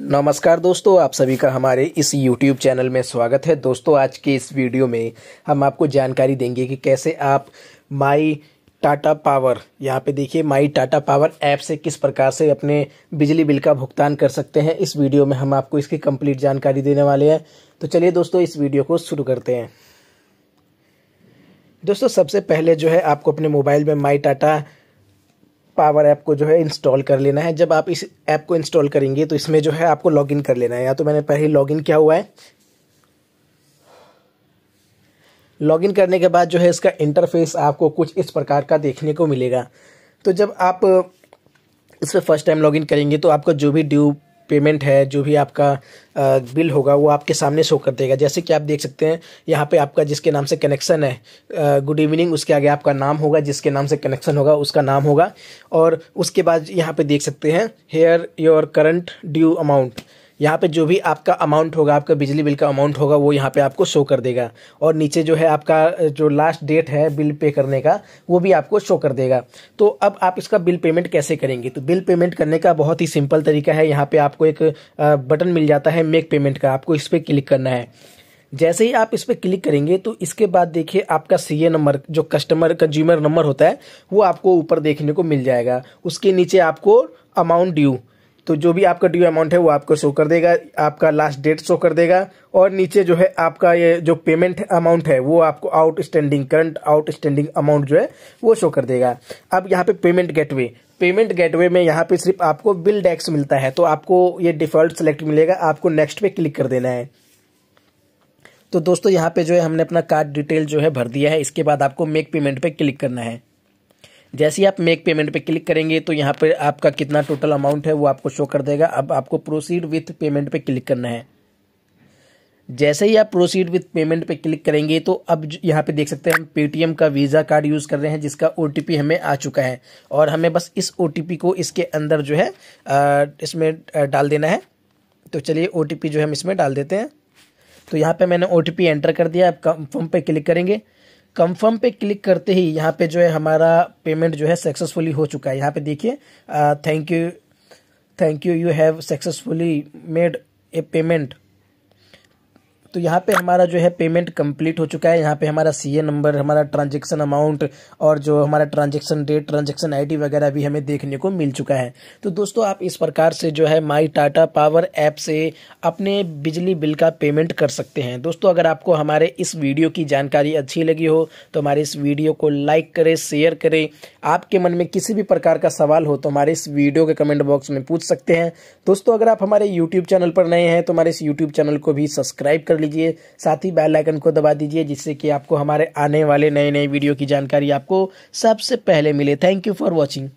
नमस्कार दोस्तों आप सभी का हमारे इस YouTube चैनल में स्वागत है दोस्तों आज के इस वीडियो में हम आपको जानकारी देंगे कि कैसे आप माई टाटा पावर यहाँ पे देखिए माई टाटा पावर ऐप से किस प्रकार से अपने बिजली बिल का भुगतान कर सकते हैं इस वीडियो में हम आपको इसकी कंप्लीट जानकारी देने वाले हैं तो चलिए दोस्तों इस वीडियो को शुरू करते हैं दोस्तों सबसे पहले जो है आपको अपने मोबाइल में माई टाटा पावर ऐप को जो है इंस्टॉल कर लेना है जब आप इस ऐप को इंस्टॉल करेंगे तो इसमें जो है आपको लॉगिन कर लेना है या तो मैंने पहले लॉगिन किया हुआ है लॉगिन करने के बाद जो है इसका इंटरफेस आपको कुछ इस प्रकार का देखने को मिलेगा तो जब आप इस पर फर्स्ट टाइम लॉगिन करेंगे तो आपका जो भी ड्यू पेमेंट है जो भी आपका बिल होगा वो आपके सामने शो कर देगा जैसे कि आप देख सकते हैं यहाँ पे आपका जिसके नाम से कनेक्शन है गुड इवनिंग उसके आगे आपका नाम होगा जिसके नाम से कनेक्शन होगा उसका नाम होगा और उसके बाद यहाँ पे देख सकते हैं here your current due amount यहाँ पे जो भी आपका अमाउंट होगा आपका बिजली बिल का अमाउंट होगा वो यहाँ पे आपको शो कर देगा और नीचे जो है आपका जो लास्ट डेट है बिल पे करने का वो भी आपको शो कर देगा तो अब आप इसका बिल पेमेंट कैसे करेंगे तो बिल पेमेंट करने का बहुत ही सिंपल तरीका है यहाँ पर आपको एक बटन मिल जाता है मेक पेमेंट का आपको इस पर क्लिक करना है जैसे ही आप इस पर क्लिक करेंगे तो इसके बाद देखिए आपका सीए नंबर जो कस्टमर कंज्यूमर नंबर होता है वो आपको ऊपर देखने को मिल जाएगा उसके नीचे आपको अमाउंट ड्यू तो जो भी आपका ड्यू अमाउंट है वो आपको शो कर देगा आपका लास्ट डेट शो कर देगा और नीचे जो है आपका ये जो पेमेंट अमाउंट है वो आपको आउटस्टैंडिंग करंट आउटस्टैंडिंग अमाउंट जो है वो शो कर देगा अब यहाँ पे पेमेंट गेटवे पेमेंट गेटवे में यहाँ पे सिर्फ आपको बिल डेक्स मिलता है तो आपको ये डिफॉल्ट सेलेक्ट मिलेगा आपको नेक्स्ट पे क्लिक कर देना है तो दोस्तों यहाँ पे जो है हमने अपना कार्ड डिटेल जो है भर दिया है इसके बाद आपको मेक पेमेंट पे क्लिक करना है जैसे ही आप मेक पेमेंट पे क्लिक करेंगे तो यहाँ पर आपका कितना टोटल अमाउंट है वो आपको शो कर देगा अब आपको प्रोसीड विथ पेमेंट पे क्लिक करना है जैसे ही आप प्रोसीड विथ पेमेंट पे क्लिक करेंगे तो अब यहाँ पे देख सकते हैं हम पेटीएम का वीज़ा कार्ड यूज़ कर रहे हैं जिसका ओ हमें आ चुका है और हमें बस इस ओ को इसके अंदर जो है इसमें डाल देना है तो चलिए ओ जो हम इसमें डाल देते हैं तो यहाँ पे मैंने ओ एंटर कर दिया आप कंफर्म पे क्लिक करेंगे कंफर्म पे क्लिक करते ही यहाँ पे जो है हमारा पेमेंट जो है सक्सेसफुली हो चुका है यहाँ पे देखिए thank you thank you you have successfully made a payment तो यहाँ पे हमारा जो है पेमेंट कंप्लीट हो चुका है यहाँ पे हमारा सीए नंबर हमारा ट्रांजेक्शन अमाउंट और जो हमारा ट्रांजेक्शन डेट ट्रांजेक्शन आईडी वगैरह भी हमें देखने को मिल चुका है तो दोस्तों आप इस प्रकार से जो है माई टाटा पावर ऐप से अपने बिजली बिल का पेमेंट कर सकते हैं दोस्तों अगर आपको हमारे इस वीडियो की जानकारी अच्छी लगी हो तो हमारे इस वीडियो को लाइक करें शेयर करें आपके मन में किसी भी प्रकार का सवाल हो तो हमारे इस वीडियो के कमेंट बॉक्स में पूछ सकते हैं दोस्तों अगर आप हमारे यूट्यूब चैनल पर नए हैं तो हमारे इस यूट्यूब चैनल को भी सब्सक्राइब कर लीजिए लीजिए साथ ही बेल आइकन को दबा दीजिए जिससे कि आपको हमारे आने वाले नए नए वीडियो की जानकारी आपको सबसे पहले मिले थैंक यू फॉर वॉचिंग